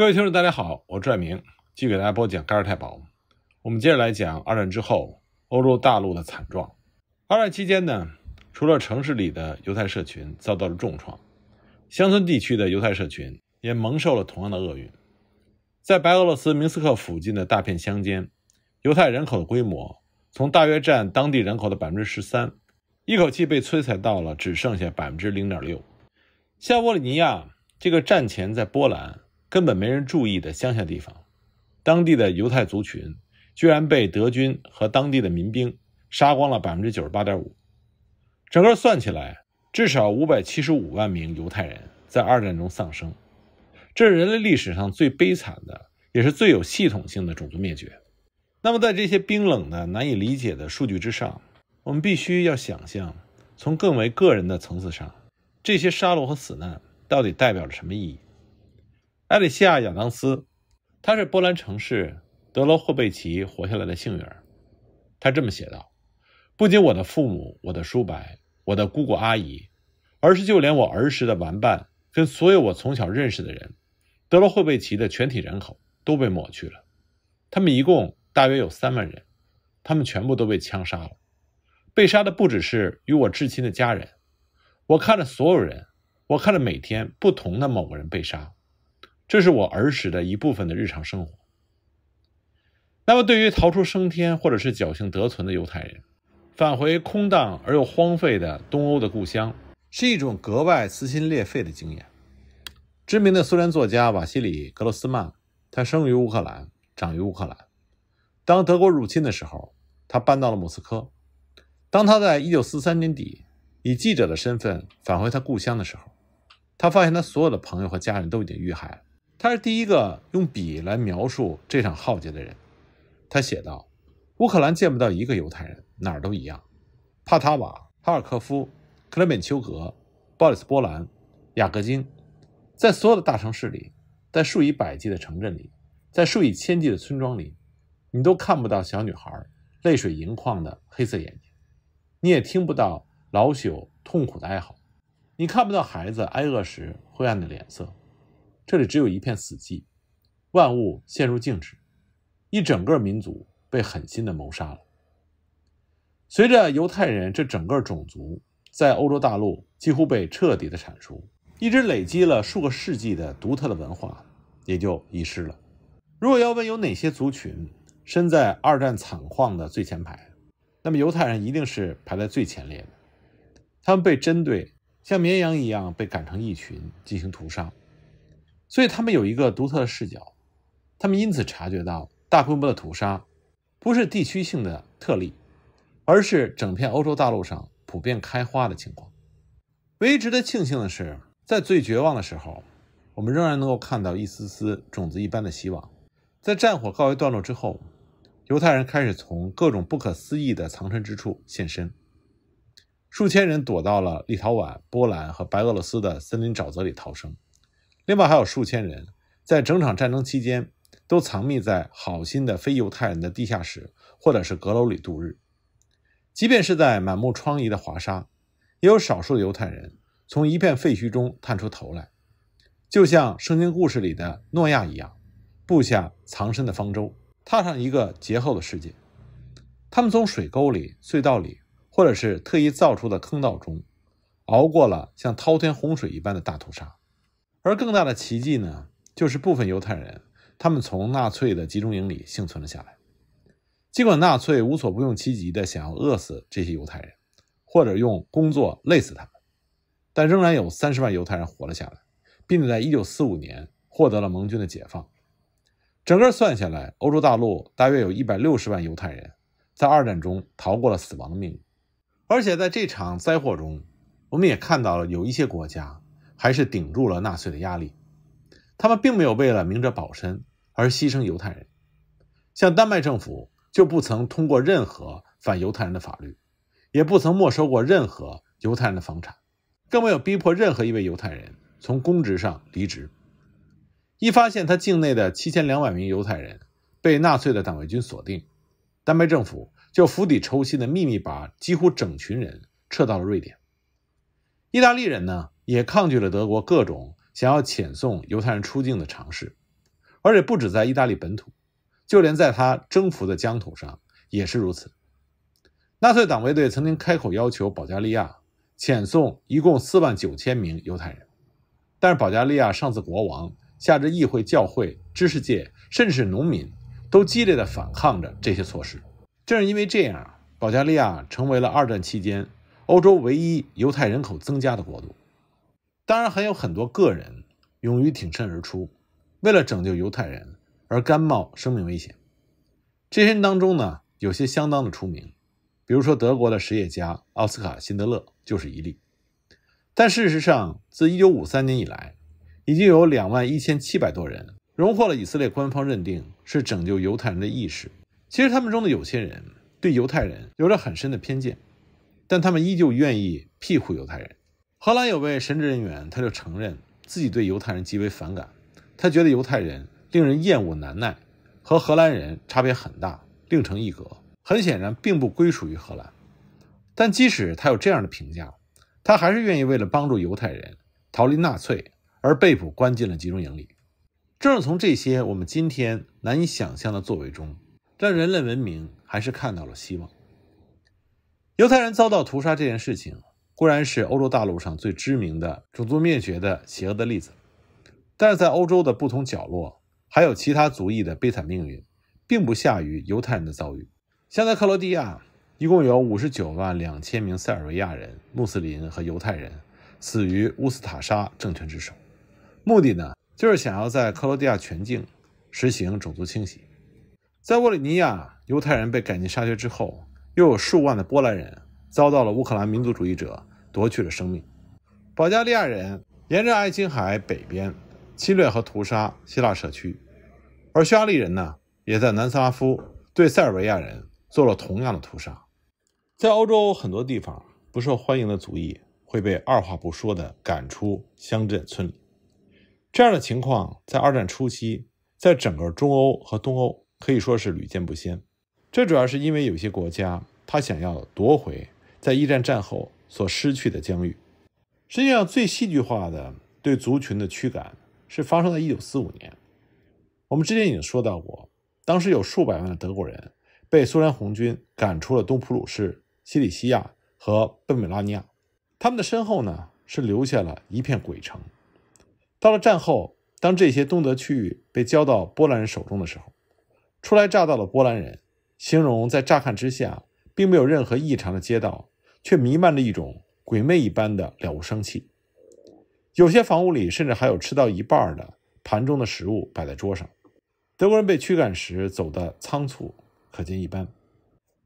各位听众，大家好，我赵爱明，继续给大家播讲《盖尔太保》。我们接着来讲二战之后欧洲大陆的惨状。二战期间呢，除了城市里的犹太社群遭到了重创，乡村地区的犹太社群也蒙受了同样的厄运。在白俄罗斯明斯克附近的大片乡间，犹太人口的规模从大约占当地人口的百分之十三，一口气被摧残到了只剩下百分之零点六。夏沃里尼亚这个战前在波兰。根本没人注意的乡下地方，当地的犹太族群居然被德军和当地的民兵杀光了百分之九十八点五。整个算起来，至少五百七十五万名犹太人在二战中丧生，这是人类历史上最悲惨的，也是最有系统性的种族灭绝。那么，在这些冰冷的、难以理解的数据之上，我们必须要想象，从更为个人的层次上，这些杀戮和死难到底代表着什么意义？埃里西亚·亚当斯，他是波兰城市德罗霍贝奇活下来的幸运儿。他这么写道：“不仅我的父母、我的叔伯、我的姑姑阿姨，而是就连我儿时的玩伴跟所有我从小认识的人，德罗霍贝奇的全体人口都被抹去了。他们一共大约有三万人，他们全部都被枪杀了。被杀的不只是与我至亲的家人，我看着所有人，我看着每天不同的某个人被杀。”这是我儿时的一部分的日常生活。那么，对于逃出升天或者是侥幸得存的犹太人，返回空荡而又荒废的东欧的故乡，是一种格外撕心裂肺的经验。知名的苏联作家瓦西里格罗斯曼，他生于乌克兰，长于乌克兰。当德国入侵的时候，他搬到了莫斯科。当他在1943年底以记者的身份返回他故乡的时候，他发现他所有的朋友和家人都已经遇害了。他是第一个用笔来描述这场浩劫的人，他写道：“乌克兰见不到一个犹太人，哪儿都一样。帕塔瓦、哈尔科夫、克莱缅丘格、鲍里斯波兰、雅各金，在所有的大城市里，在数以百计的城镇里，在数以千计的村庄里，你都看不到小女孩泪水盈眶的黑色眼睛，你也听不到老朽痛苦的哀嚎，你看不到孩子挨饿时灰暗的脸色。”这里只有一片死寂，万物陷入静止，一整个民族被狠心的谋杀了。随着犹太人这整个种族在欧洲大陆几乎被彻底的铲除，一直累积了数个世纪的独特的文化也就遗失了。如果要问有哪些族群身在二战惨况的最前排，那么犹太人一定是排在最前列的。他们被针对，像绵羊一样被赶成一群进行屠杀。所以他们有一个独特的视角，他们因此察觉到大规模的屠杀不是地区性的特例，而是整片欧洲大陆上普遍开花的情况。唯一值得庆幸的是，在最绝望的时候，我们仍然能够看到一丝丝种子一般的希望。在战火告一段落之后，犹太人开始从各种不可思议的藏身之处现身，数千人躲到了立陶宛、波兰和白俄罗斯的森林沼泽里逃生。另外还有数千人在整场战争期间都藏匿在好心的非犹太人的地下室或者是阁楼里度日。即便是在满目疮痍的华沙，也有少数的犹太人从一片废墟中探出头来，就像圣经故事里的诺亚一样，布下藏身的方舟，踏上一个劫后的世界。他们从水沟里、隧道里，或者是特意造出的坑道中，熬过了像滔天洪水一般的大屠杀。而更大的奇迹呢，就是部分犹太人，他们从纳粹的集中营里幸存了下来。尽管纳粹无所不用其极的想要饿死这些犹太人，或者用工作累死他们，但仍然有三十万犹太人活了下来，并在1945年获得了盟军的解放。整个算下来，欧洲大陆大约有一百六十万犹太人，在二战中逃过了死亡的命运。而且在这场灾祸中，我们也看到了有一些国家。还是顶住了纳粹的压力，他们并没有为了明哲保身而牺牲犹太人。像丹麦政府就不曾通过任何反犹太人的法律，也不曾没收过任何犹太人的房产，更没有逼迫任何一位犹太人从公职上离职。一发现他境内的七千两百名犹太人被纳粹的党卫军锁定，丹麦政府就釜底抽薪的秘密把几乎整群人撤到了瑞典。意大利人呢？也抗拒了德国各种想要遣送犹太人出境的尝试，而且不止在意大利本土，就连在他征服的疆土上也是如此。纳粹党卫队曾经开口要求保加利亚遣送一共四万九千名犹太人，但是保加利亚上至国王，下至议会、教会、知识界，甚至是农民，都激烈的反抗着这些措施。正是因为这样，保加利亚成为了二战期间欧洲唯一犹太人口增加的国度。当然，还有很多个人勇于挺身而出，为了拯救犹太人而甘冒生命危险。这些人当中呢，有些相当的出名，比如说德国的实业家奥斯卡·辛德勒就是一例。但事实上，自1953年以来，已经有21,700多人荣获了以色列官方认定是拯救犹太人的意识。其实，他们中的有些人对犹太人有着很深的偏见，但他们依旧愿意庇护犹太人。荷兰有位神职人员，他就承认自己对犹太人极为反感，他觉得犹太人令人厌恶难耐，和荷兰人差别很大，另成一格。很显然，并不归属于荷兰。但即使他有这样的评价，他还是愿意为了帮助犹太人逃离纳粹而被捕关进了集中营里。正是从这些我们今天难以想象的作为中，让人类文明还是看到了希望。犹太人遭到屠杀这件事情。固然是欧洲大陆上最知名的种族灭绝的邪恶的例子，但是在欧洲的不同角落，还有其他族裔的悲惨命运，并不下于犹太人的遭遇。现在，克罗地亚一共有五十九万两千名塞尔维亚人、穆斯林和犹太人死于乌斯塔沙政权之手，目的呢，就是想要在克罗地亚全境实行种族清洗。在沃里尼亚，犹太人被赶尽杀绝之后，又有数万的波兰人遭到了乌克兰民族主义者。夺去了生命。保加利亚人沿着爱琴海北边侵略和屠杀希腊社区，而匈牙利人呢，也在南斯拉夫对塞尔维亚人做了同样的屠杀。在欧洲很多地方，不受欢迎的族裔会被二话不说的赶出乡镇、村里。这样的情况在二战初期，在整个中欧和东欧可以说是屡见不鲜。这主要是因为有些国家他想要夺回在一战战后。所失去的疆域，实际上最戏剧化的对族群的驱赶是发生在1945年。我们之前已经说到过，当时有数百万的德国人被苏联红军赶出了东普鲁士、西里西亚和波美拉尼亚，他们的身后呢是留下了一片鬼城。到了战后，当这些东德区域被交到波兰人手中的时候，初来乍到的波兰人形容，在乍看之下，并没有任何异常的街道。却弥漫着一种鬼魅一般的了无生气。有些房屋里甚至还有吃到一半的盘中的食物摆在桌上。德国人被驱赶时走的仓促，可见一斑。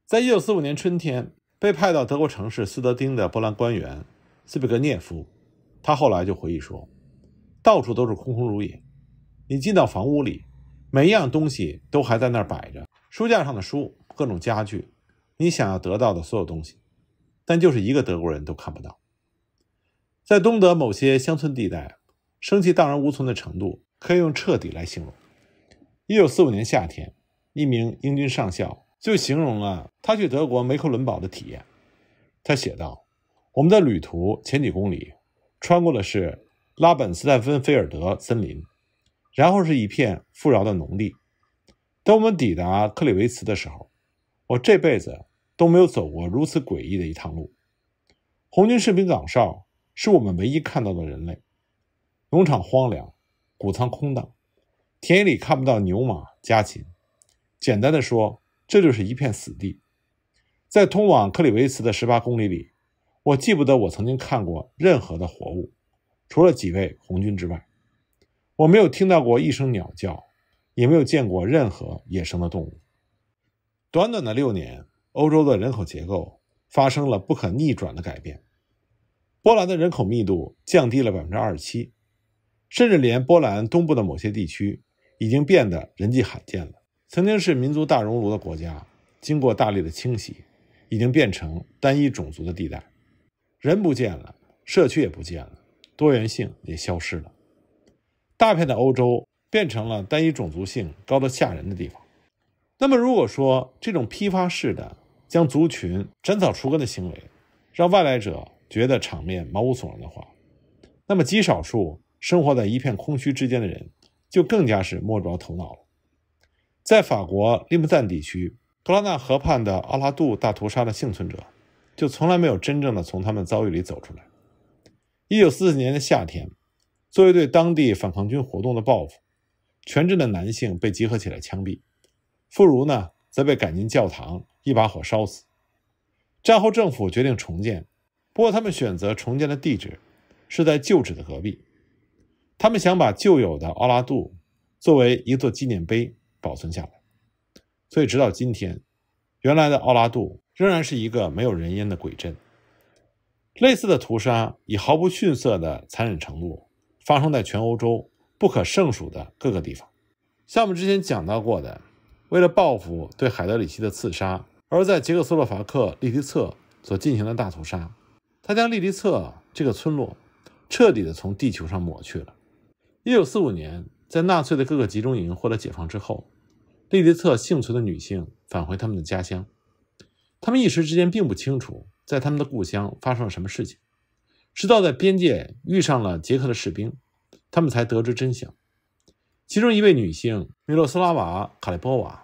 在一九四五年春天，被派到德国城市斯德丁的波兰官员斯皮格涅夫，他后来就回忆说：“到处都是空空如也。你进到房屋里，每一样东西都还在那儿摆着，书架上的书，各种家具，你想要得到的所有东西。”但就是一个德国人都看不到，在东德某些乡村地带，生气荡然无存的程度可以用彻底来形容。一九四五年夏天，一名英军上校就形容了他去德国梅克伦堡的体验。他写道：“我们的旅途前几公里，穿过的是拉本斯泰芬菲尔德森林，然后是一片富饶的农地。等我们抵达克里维茨的时候，我这辈子……”都没有走过如此诡异的一趟路。红军士兵岗哨是我们唯一看到的人类。农场荒凉，谷仓空荡，田野里看不到牛马家禽。简单的说，这就是一片死地。在通往克里维茨的十八公里里，我记不得我曾经看过任何的活物，除了几位红军之外，我没有听到过一声鸟叫，也没有见过任何野生的动物。短短的六年。欧洲的人口结构发生了不可逆转的改变，波兰的人口密度降低了百分之二十七，甚至连波兰东部的某些地区已经变得人迹罕见了。曾经是民族大熔炉的国家，经过大力的清洗，已经变成单一种族的地带，人不见了，社区也不见了，多元性也消失了，大片的欧洲变成了单一种族性高得吓人的地方。那么，如果说这种批发式的。将族群斩草除根的行为，让外来者觉得场面毛骨悚然的话，那么极少数生活在一片空虚之间的人，就更加是摸不着头脑了。在法国利姆赞地区，格拉纳河畔的阿拉杜大屠杀的幸存者，就从来没有真正的从他们遭遇里走出来。一九四四年的夏天，作为对当地反抗军活动的报复，全镇的男性被集合起来枪毙，妇孺呢？则被赶进教堂，一把火烧死。战后政府决定重建，不过他们选择重建的地址是在旧址的隔壁。他们想把旧有的奥拉杜作为一座纪念碑保存下来，所以直到今天，原来的奥拉杜仍然是一个没有人烟的鬼镇。类似的屠杀以毫不逊色的残忍程度发生在全欧洲不可胜数的各个地方，像我们之前讲到过的。为了报复对海德里希的刺杀，而在捷克斯洛伐克利迪策所进行的大屠杀，他将利迪策这个村落彻底的从地球上抹去了。一九四五年，在纳粹的各个集中营获得解放之后，利迪策幸存的女性返回他们的家乡，他们一时之间并不清楚在他们的故乡发生了什么事情，直到在边界遇上了捷克的士兵，他们才得知真相。其中一位女性米洛斯拉瓦·卡利波娃。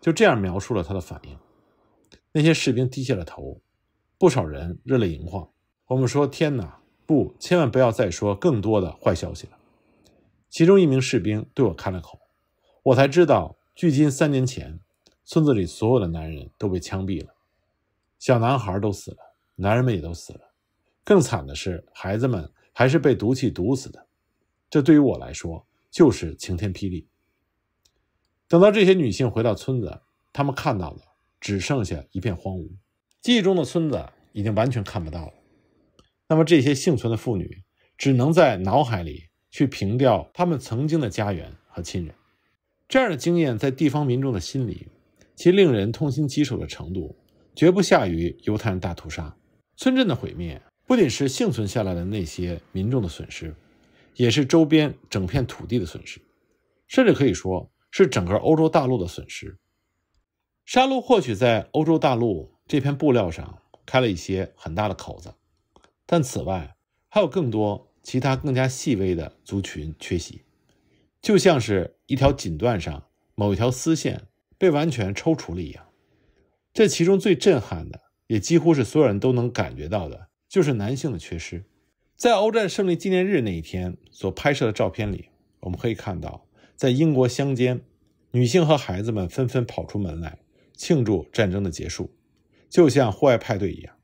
就这样描述了他的反应。那些士兵低下了头，不少人热泪盈眶。我们说：“天哪，不，千万不要再说更多的坏消息了。”其中一名士兵对我开了口，我才知道，距今三年前，村子里所有的男人都被枪毙了，小男孩都死了，男人们也都死了。更惨的是，孩子们还是被毒气毒死的。这对于我来说就是晴天霹雳。等到这些女性回到村子，她们看到的只剩下一片荒芜，记忆中的村子已经完全看不到了。那么这些幸存的妇女只能在脑海里去凭吊她们曾经的家园和亲人。这样的经验在地方民众的心里，其令人痛心疾首的程度，绝不下于犹太人大屠杀。村镇的毁灭不仅是幸存下来的那些民众的损失，也是周边整片土地的损失，甚至可以说。是整个欧洲大陆的损失。沙戮或许在欧洲大陆这片布料上开了一些很大的口子，但此外还有更多其他更加细微的族群缺席，就像是一条锦缎上某一条丝线被完全抽除了一样。这其中最震撼的，也几乎是所有人都能感觉到的，就是男性的缺失。在欧战胜利纪念日那一天所拍摄的照片里，我们可以看到。在英国乡间，女性和孩子们纷纷跑出门来庆祝战争的结束，就像户外派对一样。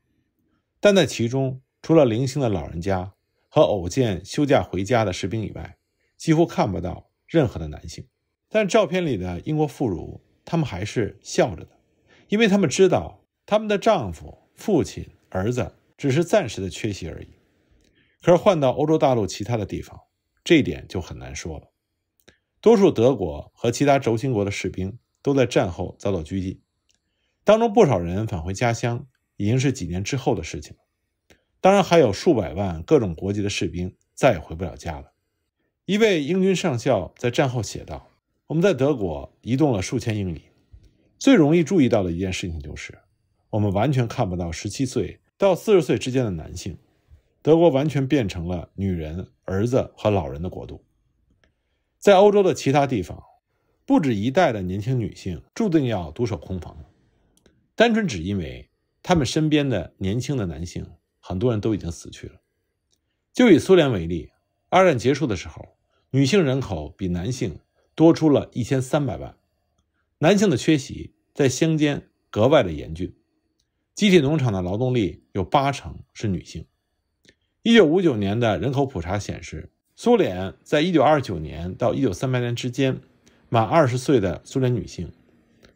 但在其中，除了零星的老人家和偶见休假回家的士兵以外，几乎看不到任何的男性。但照片里的英国妇孺，他们还是笑着的，因为他们知道他们的丈夫、父亲、儿子只是暂时的缺席而已。可是换到欧洲大陆其他的地方，这一点就很难说了。多数德国和其他轴心国的士兵都在战后遭到拘禁，当中不少人返回家乡已经是几年之后的事情了。当然，还有数百万各种国籍的士兵再也回不了家了。一位英军上校在战后写道：“我们在德国移动了数千英里，最容易注意到的一件事情就是，我们完全看不到十七岁到四十岁之间的男性。德国完全变成了女人、儿子和老人的国度。”在欧洲的其他地方，不止一代的年轻女性注定要独守空房，单纯只因为她们身边的年轻的男性，很多人都已经死去了。就以苏联为例，二战结束的时候，女性人口比男性多出了一千三百万，男性的缺席在乡间格外的严峻。集体农场的劳动力有八成是女性。一九五九年的人口普查显示。苏联在一九二九年到一九三八年之间，满二十岁的苏联女性，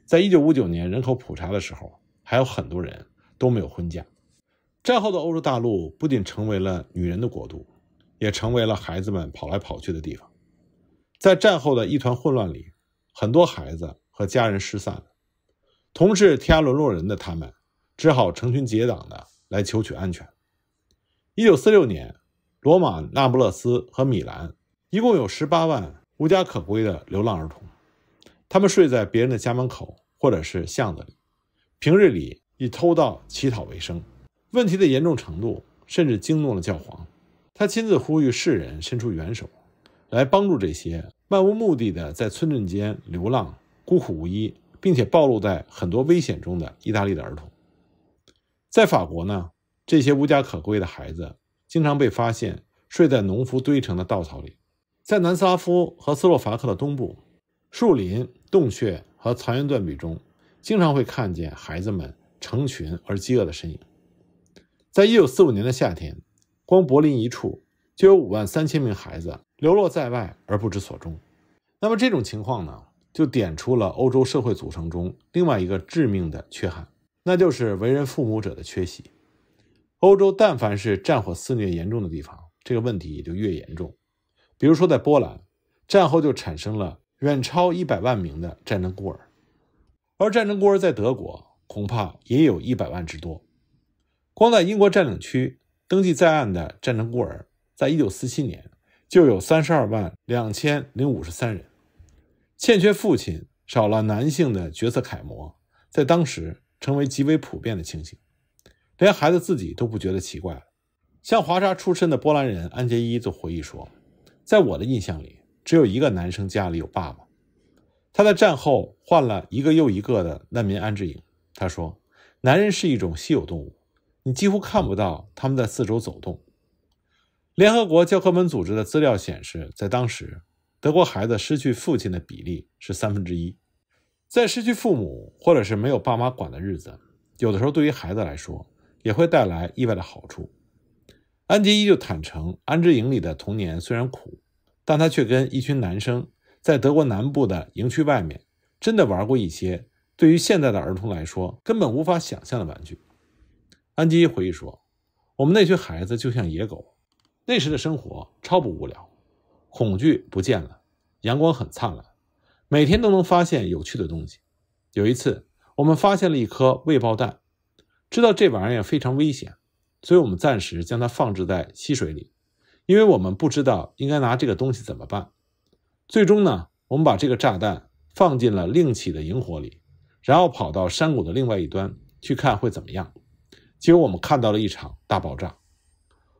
在一九五九年人口普查的时候，还有很多人都没有婚嫁。战后的欧洲大陆不仅成为了女人的国度，也成为了孩子们跑来跑去的地方。在战后的一团混乱里，很多孩子和家人失散了。同是天涯沦落人的他们，只好成群结党的来求取安全。一九四六年。罗马、那不勒斯和米兰一共有十八万无家可归的流浪儿童，他们睡在别人的家门口或者是巷子里，平日里以偷盗乞讨为生。问题的严重程度甚至惊动了教皇，他亲自呼吁世人伸出援手，来帮助这些漫无目的的在村镇间流浪、孤苦无依，并且暴露在很多危险中的意大利的儿童。在法国呢，这些无家可归的孩子。经常被发现睡在农夫堆成的稻草里，在南斯拉夫和斯洛伐克的东部树林、洞穴和残垣断壁中，经常会看见孩子们成群而饥饿的身影。在一九四五年的夏天，光柏林一处就有五万三千名孩子流落在外而不知所终。那么这种情况呢，就点出了欧洲社会组成中另外一个致命的缺憾，那就是为人父母者的缺席。欧洲但凡是战火肆虐严重的地方，这个问题也就越严重。比如说在波兰，战后就产生了远超一百万名的战争孤儿，而战争孤儿在德国恐怕也有一百万之多。光在英国占领区登记在案的战争孤儿，在一九四七年就有三十二万两千零五十三人。欠缺父亲，少了男性的角色楷模，在当时成为极为普遍的情形。连孩子自己都不觉得奇怪像华沙出身的波兰人安杰伊就回忆说：“在我的印象里，只有一个男生家里有爸爸。”他在战后换了一个又一个的难民安置营。他说：“男人是一种稀有动物，你几乎看不到他们在四周走动。”联合国教科文组织的资料显示，在当时，德国孩子失去父亲的比例是三分之一。在失去父母或者是没有爸妈管的日子，有的时候对于孩子来说，也会带来意外的好处。安吉依旧坦诚，安之营里的童年虽然苦，但他却跟一群男生在德国南部的营区外面，真的玩过一些对于现在的儿童来说根本无法想象的玩具。安吉回忆说：“我们那群孩子就像野狗，那时的生活超不无聊，恐惧不见了，阳光很灿烂，每天都能发现有趣的东西。有一次，我们发现了一颗未爆弹。”知道这玩意儿非常危险，所以我们暂时将它放置在溪水里，因为我们不知道应该拿这个东西怎么办。最终呢，我们把这个炸弹放进了另起的萤火里，然后跑到山谷的另外一端去看会怎么样。结果我们看到了一场大爆炸。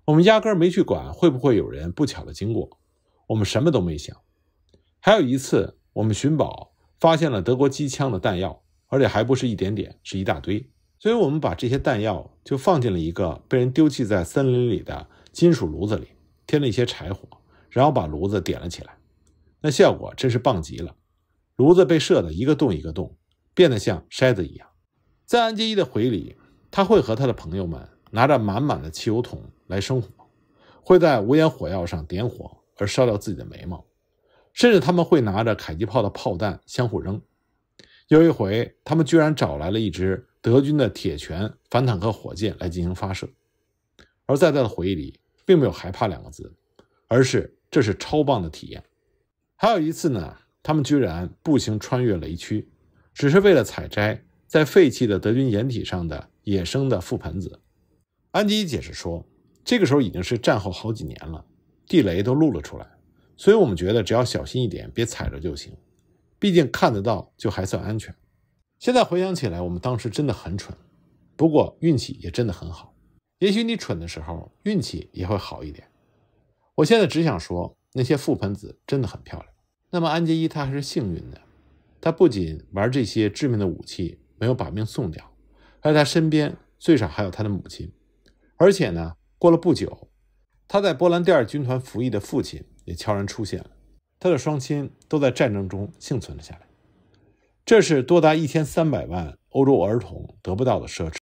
我们压根儿没去管会不会有人不巧的经过，我们什么都没想。还有一次，我们寻宝发现了德国机枪的弹药，而且还不是一点点，是一大堆。所以我们把这些弹药就放进了一个被人丢弃在森林里的金属炉子里，添了一些柴火，然后把炉子点了起来。那效果真是棒极了，炉子被射得一个洞一个洞，变得像筛子一样。在安杰伊的回忆里，他会和他的朋友们拿着满满的汽油桶来生火，会在无烟火药上点火而烧掉自己的眉毛，甚至他们会拿着迫击炮的炮弹相互扔。有一回，他们居然找来了一只德军的铁拳反坦克火箭来进行发射，而在他的回忆里，并没有害怕两个字，而是这是超棒的体验。还有一次呢，他们居然步行穿越雷区，只是为了采摘在废弃的德军掩体上的野生的覆盆子。安吉解释说，这个时候已经是战后好几年了，地雷都露了出来，所以我们觉得只要小心一点，别踩着就行，毕竟看得到就还算安全。现在回想起来，我们当时真的很蠢，不过运气也真的很好。也许你蠢的时候，运气也会好一点。我现在只想说，那些覆盆子真的很漂亮。那么安杰伊他还是幸运的，他不仅玩这些致命的武器没有把命送掉，而且他身边最少还有他的母亲。而且呢，过了不久，他在波兰第二军团服役的父亲也悄然出现了。他的双亲都在战争中幸存了下来。这是多达一千三百万欧洲儿童得不到的奢侈。